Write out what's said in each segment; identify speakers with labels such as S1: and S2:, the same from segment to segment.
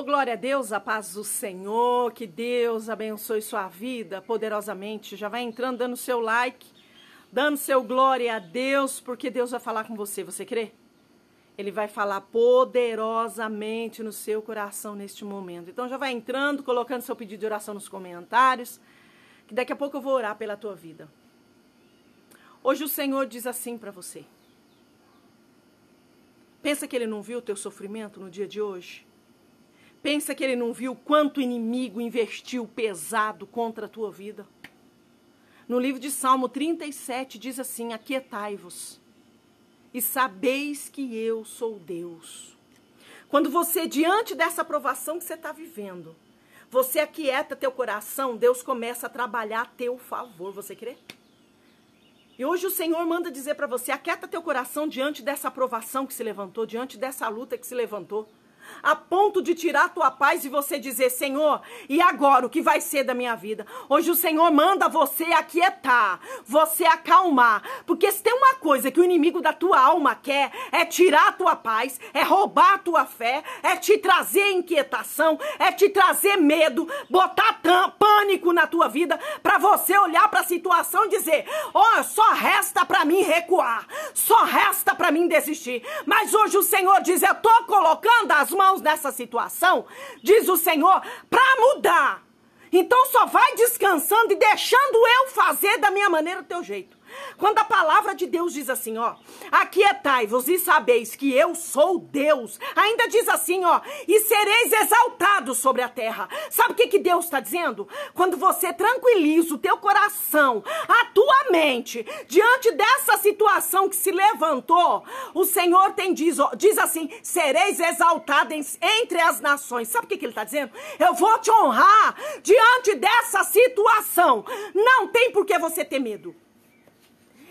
S1: Oh, glória a Deus, a paz do Senhor, que Deus abençoe sua vida poderosamente. Já vai entrando, dando seu like, dando seu glória a Deus, porque Deus vai falar com você, você crê? Ele vai falar poderosamente no seu coração neste momento. Então já vai entrando, colocando seu pedido de oração nos comentários, que daqui a pouco eu vou orar pela tua vida. Hoje o Senhor diz assim para você. Pensa que ele não viu o teu sofrimento no dia de hoje? Pensa que ele não viu quanto inimigo investiu pesado contra a tua vida? No livro de Salmo 37 diz assim: Aquietai-vos e sabeis que eu sou Deus. Quando você, diante dessa aprovação que você está vivendo, você aquieta teu coração, Deus começa a trabalhar a teu favor. Você crê? E hoje o Senhor manda dizer para você: aquieta teu coração diante dessa aprovação que se levantou, diante dessa luta que se levantou a ponto de tirar a tua paz e você dizer: Senhor, e agora o que vai ser da minha vida? Hoje o Senhor manda você aquietar, você acalmar. Porque se tem uma coisa que o inimigo da tua alma quer, é tirar a tua paz, é roubar a tua fé, é te trazer inquietação, é te trazer medo, botar pânico na tua vida, para você olhar para a situação e dizer: Ó, oh, só resta para mim recuar, só resta para mim desistir. Mas hoje o Senhor diz: Eu tô colocando as mãos nessa situação, diz o Senhor, para mudar. Então só vai descansando e deixando eu fazer da minha maneira o teu jeito. Quando a palavra de Deus diz assim, ó, aquietai-vos é e sabeis que eu sou Deus, ainda diz assim, ó, e sereis exaltados sobre a terra. Sabe o que, que Deus está dizendo? Quando você tranquiliza o teu coração, a tua mente, diante dessa situação que se levantou, o Senhor tem diz, ó, diz assim, sereis exaltados entre as nações. Sabe o que, que ele está dizendo? Eu vou te honrar diante dessa situação. Não tem por que você ter medo.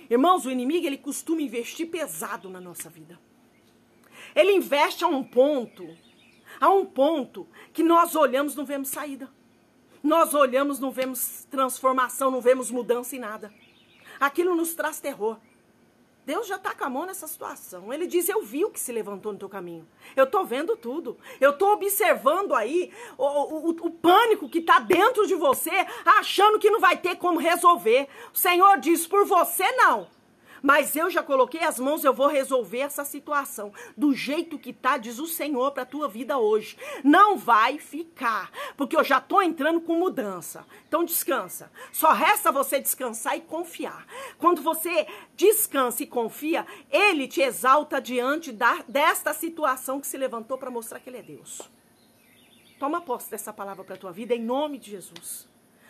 S1: Irmãos, o inimigo ele costuma investir pesado na nossa vida. Ele investe a um ponto, a um ponto que nós olhamos não vemos saída. Nós olhamos não vemos transformação, não vemos mudança em nada. Aquilo nos traz terror. Deus já está com a mão nessa situação. Ele diz: Eu vi o que se levantou no teu caminho. Eu estou vendo tudo. Eu estou observando aí o, o, o pânico que está dentro de você, achando que não vai ter como resolver. O Senhor diz: Por você não. Mas eu já coloquei as mãos, eu vou resolver essa situação do jeito que tá, diz o Senhor para tua vida hoje. Não vai ficar, porque eu já tô entrando com mudança. Então descansa. Só resta você descansar e confiar. Quando você descansa e confia, ele te exalta diante da, desta situação que se levantou para mostrar que ele é Deus. Toma posse dessa palavra para tua vida em nome de Jesus.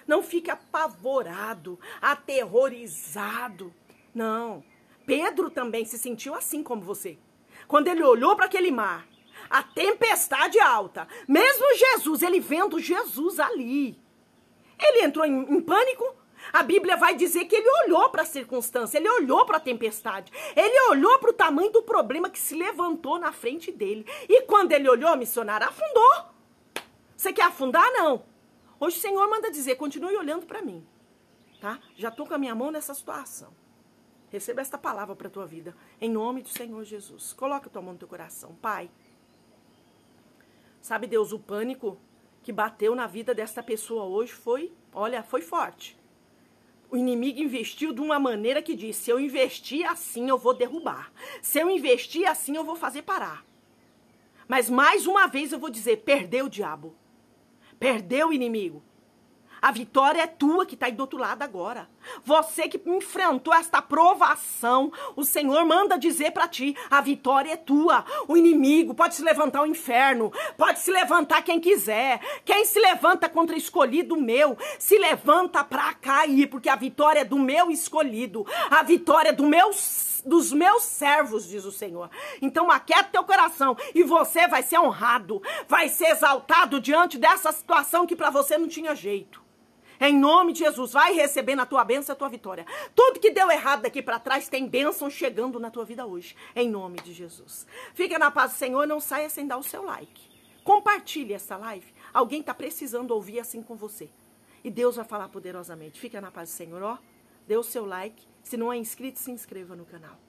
S1: Não fique apavorado, aterrorizado. Não. Pedro também se sentiu assim como você. Quando ele olhou para aquele mar, a tempestade alta, mesmo Jesus, ele vendo Jesus ali. Ele entrou em, em pânico. A Bíblia vai dizer que ele olhou para a circunstância, ele olhou para a tempestade, ele olhou para o tamanho do problema que se levantou na frente dele. E quando ele olhou, missionário, afundou. Você quer afundar? Não. Hoje o Senhor manda dizer: continue olhando para mim. Tá? Já estou com a minha mão nessa situação. Receba esta palavra para a tua vida, em nome do Senhor Jesus. Coloca a tua mão no teu coração, Pai. Sabe, Deus, o pânico que bateu na vida desta pessoa hoje foi, olha, foi forte. O inimigo investiu de uma maneira que disse: se eu investir assim, eu vou derrubar. Se eu investir assim, eu vou fazer parar. Mas mais uma vez eu vou dizer: perdeu o diabo. Perdeu o inimigo. A vitória é tua que está aí do outro lado agora. Você que enfrentou esta provação, o Senhor manda dizer para ti: a vitória é tua. O inimigo pode se levantar o inferno, pode se levantar quem quiser. Quem se levanta contra escolhido meu, se levanta para cair, porque a vitória é do meu escolhido, a vitória é do meu dos meus servos, diz o Senhor. Então aquieta teu coração e você vai ser honrado, vai ser exaltado diante dessa situação que para você não tinha jeito. Em nome de Jesus, vai receber na tua bênção a tua vitória. Tudo que deu errado daqui para trás tem bênção chegando na tua vida hoje. Em nome de Jesus. Fica na paz do Senhor, não saia sem dar o seu like. Compartilhe essa live. Alguém está precisando ouvir assim com você. E Deus vai falar poderosamente. Fica na paz do Senhor, ó. Dê o seu like. Se não é inscrito, se inscreva no canal.